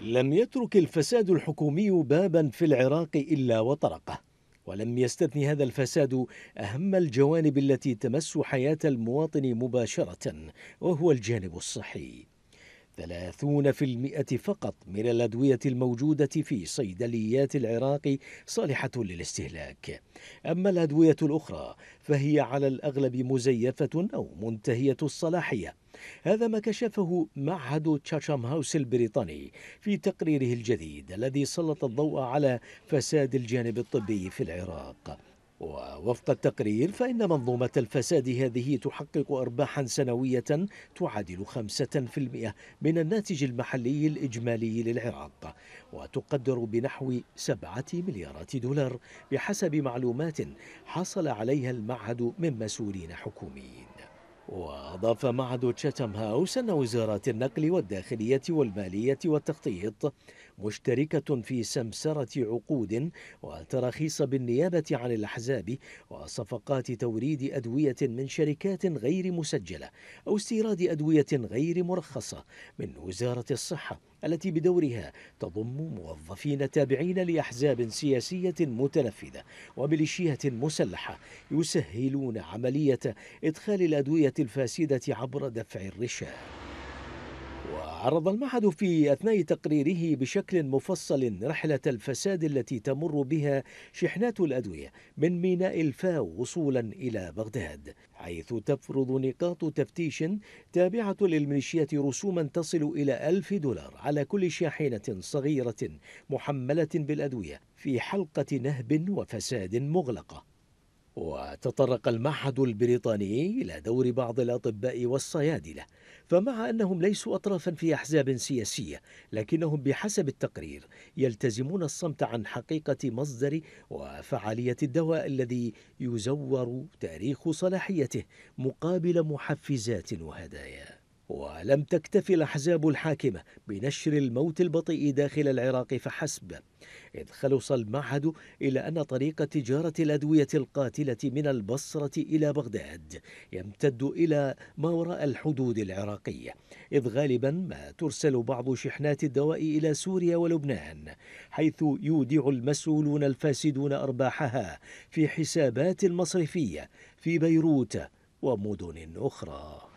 لم يترك الفساد الحكومي بابا في العراق الا وطرقه ولم يستثن هذا الفساد اهم الجوانب التي تمس حياه المواطن مباشره وهو الجانب الصحي ثلاثون في المئة فقط من الأدوية الموجودة في صيدليات العراق صالحة للاستهلاك أما الأدوية الأخرى فهي على الأغلب مزيفة أو منتهية الصلاحية هذا ما كشفه معهد تشاتشام هاوس البريطاني في تقريره الجديد الذي سلط الضوء على فساد الجانب الطبي في العراق ووفق التقرير فإن منظومة الفساد هذه تحقق أرباحا سنوية تعادل 5% من الناتج المحلي الإجمالي للعراق وتقدر بنحو 7 مليارات دولار بحسب معلومات حصل عليها المعهد من مسؤولين حكوميين وأضاف معهد تشاتم هاوس أن وزارات النقل والداخلية والمالية والتخطيط مشتركة في سمسرة عقود وتراخيص بالنيابة عن الأحزاب وصفقات توريد أدوية من شركات غير مسجلة أو استيراد أدوية غير مرخصة من وزارة الصحة التي بدورها تضم موظفين تابعين لأحزاب سياسية متنفذة وميليشيات مسلحة يسهلون عملية إدخال الأدوية الفاسدة عبر دفع الرشاة وعرض المعهد في أثناء تقريره بشكل مفصل رحلة الفساد التي تمر بها شحنات الأدوية من ميناء الفاو وصولا إلى بغداد حيث تفرض نقاط تفتيش تابعة للميليشيات رسوما تصل إلى ألف دولار على كل شاحنة صغيرة محملة بالأدوية في حلقة نهب وفساد مغلقة وتطرق المعهد البريطاني إلى دور بعض الأطباء والصيادلة فمع أنهم ليسوا أطرافا في أحزاب سياسية لكنهم بحسب التقرير يلتزمون الصمت عن حقيقة مصدر وفعالية الدواء الذي يزور تاريخ صلاحيته مقابل محفزات وهدايا ولم تكتف الأحزاب الحاكمة بنشر الموت البطيء داخل العراق فحسب إذ خلص المعهد إلى أن طريق تجارة الأدوية القاتلة من البصرة إلى بغداد يمتد إلى ما وراء الحدود العراقية إذ غالبا ما ترسل بعض شحنات الدواء إلى سوريا ولبنان حيث يودع المسؤولون الفاسدون أرباحها في حسابات مصرفية في بيروت ومدن أخرى